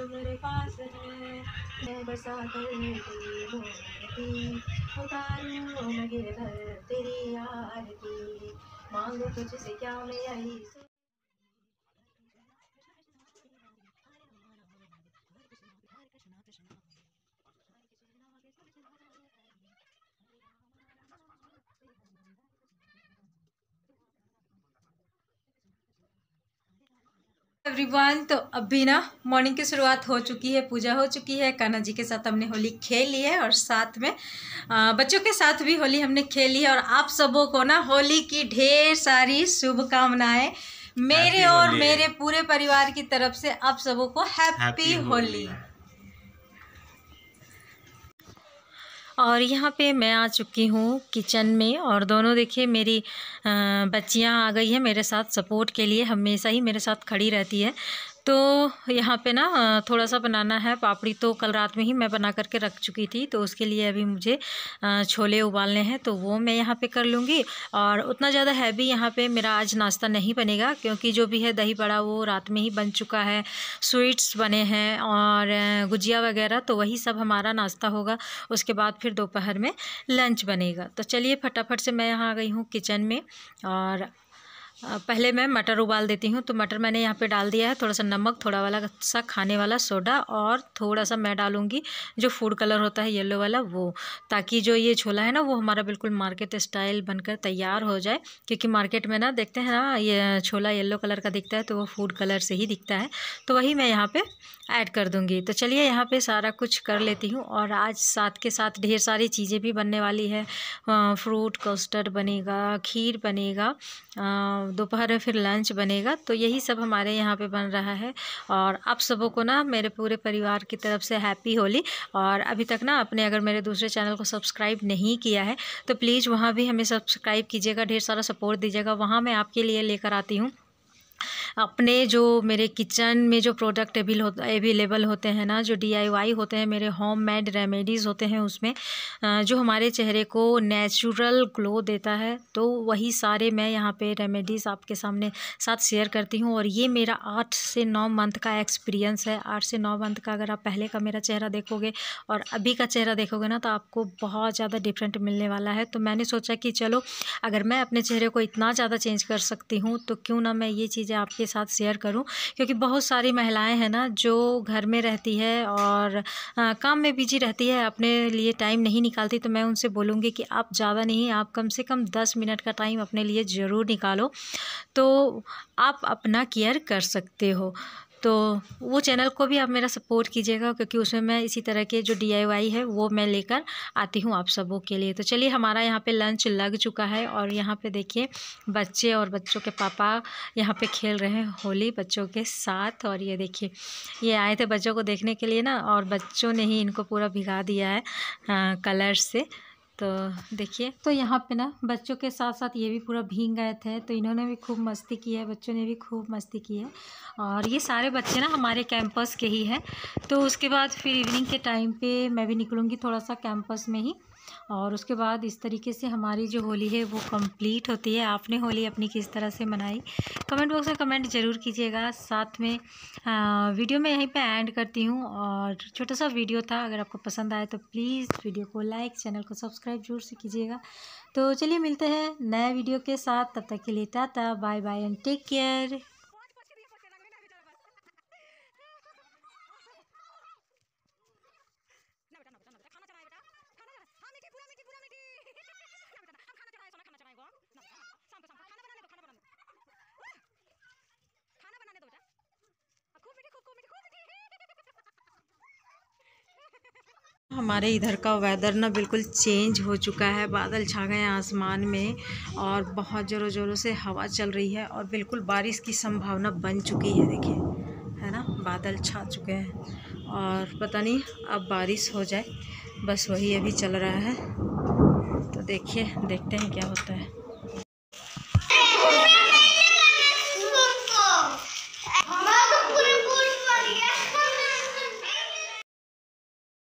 तो मेरे पास है मैं बसा कर उतारू मैं घर तेरी यार की मांगो तुझसे क्या मैं यही एवरीवन तो अभी ना मॉर्निंग की शुरुआत हो चुकी है पूजा हो चुकी है कान्हा जी के साथ हमने होली खेली है और साथ में बच्चों के साथ भी होली हमने खेली है और आप सबों को ना होली की ढेर सारी शुभकामनाएं मेरे और मेरे पूरे परिवार की तरफ से आप सबों को हैप्पी होली और यहाँ पे मैं आ चुकी हूँ किचन में और दोनों देखिए मेरी बच्चियाँ आ गई हैं मेरे साथ सपोर्ट के लिए हमेशा ही मेरे साथ खड़ी रहती है तो यहाँ पे ना थोड़ा सा बनाना है पापड़ी तो कल रात में ही मैं बना करके रख चुकी थी तो उसके लिए अभी मुझे छोले उबालने हैं तो वो मैं यहाँ पे कर लूँगी और उतना ज़्यादा हैवी यहाँ पे मेरा आज नाश्ता नहीं बनेगा क्योंकि जो भी है दही बड़ा वो रात में ही बन चुका है स्वीट्स बने हैं और गुजिया वगैरह तो वही सब हमारा नाश्ता होगा उसके बाद फिर दोपहर में लंच बनेगा तो चलिए फटाफट से मैं यहाँ आ गई हूँ किचन में और पहले मैं मटर उबाल देती हूँ तो मटर मैंने यहाँ पे डाल दिया है थोड़ा सा नमक थोड़ा वाला सा खाने वाला सोडा और थोड़ा सा मैं डालूँगी जो फूड कलर होता है येलो वाला वो ताकि जो ये छोला है ना वो हमारा बिल्कुल मार्केट स्टाइल बनकर तैयार हो जाए क्योंकि मार्केट में ना देखते हैं ना ये छोला येल्लो कलर का दिखता है तो वो फूड कलर से ही दिखता है तो वही मैं यहाँ पर ऐड कर दूँगी तो चलिए यहाँ पर सारा कुछ कर लेती हूँ और आज साथ के साथ ढेर सारी चीज़ें भी बनने वाली है फ्रूट कस्टर्ड बनेगा खीर बनेगा दोपहर में फिर लंच बनेगा तो यही सब हमारे यहाँ पे बन रहा है और आप सबों को ना मेरे पूरे परिवार की तरफ से हैप्पी होली और अभी तक ना आपने अगर मेरे दूसरे चैनल को सब्सक्राइब नहीं किया है तो प्लीज़ वहाँ भी हमें सब्सक्राइब कीजिएगा ढेर सारा सपोर्ट दीजिएगा वहाँ मैं आपके लिए लेकर आती हूँ अपने जो मेरे किचन में जो प्रोडक्ट अवेल होता एवेलेबल होते हैं ना जो डीआईवाई होते हैं मेरे होम मेड रेमेडीज़ होते हैं उसमें जो हमारे चेहरे को नेचुरल ग्लो देता है तो वही सारे मैं यहाँ पे रेमेडीज़ आपके सामने साथ शेयर करती हूँ और ये मेरा आठ से नौ मंथ का एक्सपीरियंस है आठ से नौ मंथ का अगर आप पहले का मेरा चेहरा देखोगे और अभी का चेहरा देखोगे ना तो आपको बहुत ज़्यादा डिफरेंट मिलने वाला है तो मैंने सोचा कि चलो अगर मैं अपने चेहरे को इतना ज़्यादा चेंज कर सकती हूँ तो क्यों ना मैं ये चीज़ें आपके साथ शेयर करूं क्योंकि बहुत सारी महिलाएं हैं ना जो घर में रहती है और आ, काम में बिजी रहती है अपने लिए टाइम नहीं निकालती तो मैं उनसे बोलूँगी कि आप ज़्यादा नहीं आप कम से कम दस मिनट का टाइम अपने लिए ज़रूर निकालो तो आप अपना केयर कर सकते हो तो वो चैनल को भी आप मेरा सपोर्ट कीजिएगा क्योंकि उसमें मैं इसी तरह के जो डी है वो मैं लेकर आती हूँ आप सबों के लिए तो चलिए हमारा यहाँ पे लंच लग चुका है और यहाँ पे देखिए बच्चे और बच्चों के पापा यहाँ पे खेल रहे हैं होली बच्चों के साथ और ये देखिए ये आए थे बच्चों को देखने के लिए ना और बच्चों ने ही इनको पूरा भिगा दिया है आ, कलर से तो देखिए तो यहाँ पे ना बच्चों के साथ साथ ये भी पूरा भींग गए थे तो इन्होंने भी खूब मस्ती की है बच्चों ने भी खूब मस्ती की है और ये सारे बच्चे ना हमारे कैंपस के ही हैं तो उसके बाद फिर इवनिंग के टाइम पे मैं भी निकलूँगी थोड़ा सा कैंपस में ही और उसके बाद इस तरीके से हमारी जो होली है वो कंप्लीट होती है आपने होली अपनी किस तरह से मनाई कमेंट बॉक्स में कमेंट ज़रूर कीजिएगा साथ में आ, वीडियो में यहीं पे एंड करती हूँ और छोटा सा वीडियो था अगर आपको पसंद आए तो प्लीज़ वीडियो को लाइक चैनल को सब्सक्राइब सब्सक्राइब जरूर से कीजिएगा तो चलिए मिलते हैं नए वीडियो के साथ तब तक के लिए tata bye bye and take care हमारे इधर का वेदर ना बिल्कुल चेंज हो चुका है बादल छा गए हैं आसमान में और बहुत ज़ोरों ज़ोरों से हवा चल रही है और बिल्कुल बारिश की संभावना बन चुकी है देखिए है ना बादल छा चुके हैं और पता नहीं अब बारिश हो जाए बस वही अभी चल रहा है तो देखिए देखते हैं क्या होता है